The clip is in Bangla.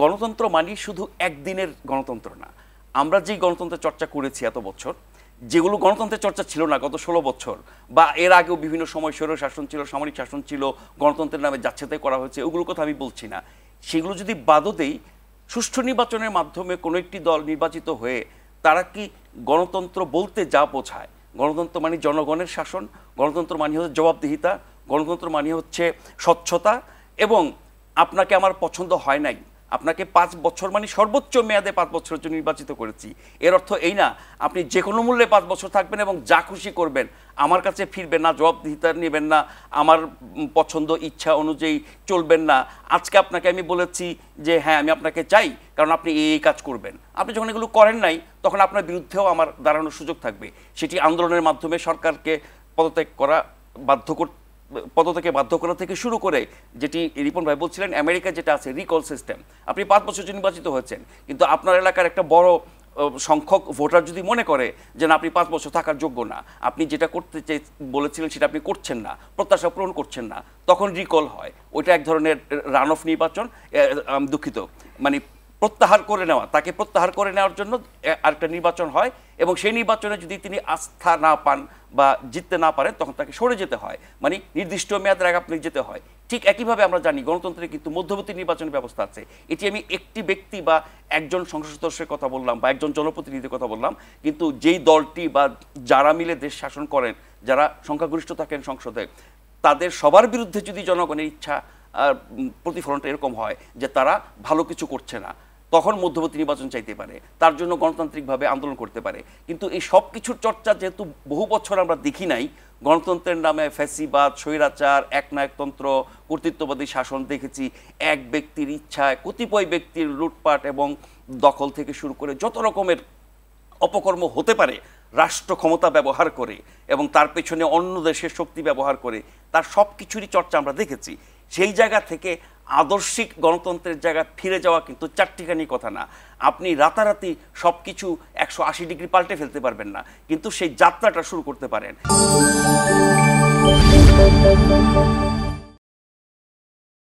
গণতন্ত্র মানি শুধু একদিনের গণতন্ত্র না আমরা যেই গণতন্ত্রের চর্চা করেছি এত বছর যেগুলো গণতন্ত্রের চর্চা ছিল না গত ষোলো বছর বা এর আগেও বিভিন্ন সময় স্বৈর শাসন ছিল সামরিক শাসন ছিল গণতন্ত্রের নামে যাচ্ছেতাই করা হয়েছে ওগুলোর কথা আমি বলছি না সেগুলো যদি বাদও দেই সুষ্ঠু নির্বাচনের মাধ্যমে কোনো একটি দল নির্বাচিত হয়ে তারা কি গণতন্ত্র বলতে যা বোঝায় গণতন্ত্র মানে জনগণের শাসন গণতন্ত্র মানে হচ্ছে জবাবদিহিতা গণতন্ত্র মানে হচ্ছে স্বচ্ছতা এবং আপনাকে আমার পছন্দ হয় নাই আপনাকে পাঁচ বছর মানে সর্বোচ্চ মেয়াদে পাঁচ বছরের জন্য নির্বাচিত করেছি এর অর্থ এই না আপনি যে কোনো মূল্যে পাঁচ বছর থাকবেন এবং যা খুশি করবেন আমার কাছে ফিরবেন না জবাবদিহিতা নেবেন না আমার পছন্দ ইচ্ছা অনুযায়ী চলবেন না আজকে আপনাকে আমি বলেছি যে হ্যাঁ আমি আপনাকে চাই কারণ আপনি এই কাজ করবেন আপনি যখন এগুলো করেন নাই তখন আপনার বিরুদ্ধেও আমার দাঁড়ানোর সুযোগ থাকবে সেটি আন্দোলনের মাধ্যমে সরকারকে পদত্যাগ করা বাধ্য করতে পদত্যাগে বাধ্য করা থেকে শুরু করে যেটি রিপন ভাই বলছিলেন আমেরিকা যেটা আছে রিকল সিস্টেম আপনি পাঁচ বছর নির্বাচিত হয়েছেন কিন্তু আপনার এলাকার একটা বড় সংখ্যক ভোটার যদি মনে করে যে না আপনি পাঁচ বছর থাকার যোগ্য না আপনি যেটা করতে চাই বলেছিলেন সেটা আপনি করছেন না প্রত্যাশা পূরণ করছেন না তখন রিকল হয় ওইটা এক ধরনের রান অফ নির্বাচন দুঃখিত মানে প্রত্যাহার করে নেওয়া তাকে প্রত্যাহার করে নেওয়ার জন্য আরেকটা নির্বাচন হয় এবং সেই নির্বাচনে যদি তিনি আস্থা না পান বা জিততে না পারেন তখন তাকে সরে যেতে হয় মানে নির্দিষ্ট মেয়াদের আগে আপনি যেতে হয় ঠিক একইভাবে আমরা জানি গণতন্ত্রে কিন্তু মধ্যবর্তী নির্বাচনের ব্যবস্থা আছে এটি আমি একটি ব্যক্তি বা একজন সংসদ সদস্যের কথা বললাম বা একজন জনপ্রতিনিধির কথা বললাম কিন্তু যেই দলটি বা যারা মিলে দেশ শাসন করেন যারা সংখ্যাগরিষ্ঠ থাকেন সংসদে তাদের সবার বিরুদ্ধে যদি জনগণের ইচ্ছা প্রতিফলনটা এরকম হয় যে তারা ভালো কিছু করছে না তখন মধ্যবর্তী নির্বাচন চাইতে পারে তার জন্য গণতান্ত্রিকভাবে আন্দোলন করতে পারে কিন্তু এই সব কিছুর চর্চা যেহেতু বহু বছর আমরা দেখি নাই গণতন্ত্রের নামে ফ্যাসিবাদ স্বৈরাচার একনায়কতন্ত্র কর্তৃত্ববাদী শাসন দেখেছি এক ব্যক্তির ইচ্ছায় কতিপয় ব্যক্তির লুটপাট এবং দখল থেকে শুরু করে যত রকমের অপকর্ম হতে পারে রাষ্ট্র ক্ষমতা ব্যবহার করে এবং তার পেছনে অন্য দেশের শক্তি ব্যবহার করে তার সব কিছুরই চর্চা আমরা দেখেছি সেই জায়গা থেকে আদর্শিক গণতন্ত্রের জায়গা ফিরে যাওয়া কিন্তু চারটিখানি কথা না আপনি রাতারাতি সব কিছু একশো আশি ডিগ্রি পাল্টে ফেলতে পারবেন না কিন্তু সেই যাত্রাটা শুরু করতে পারেন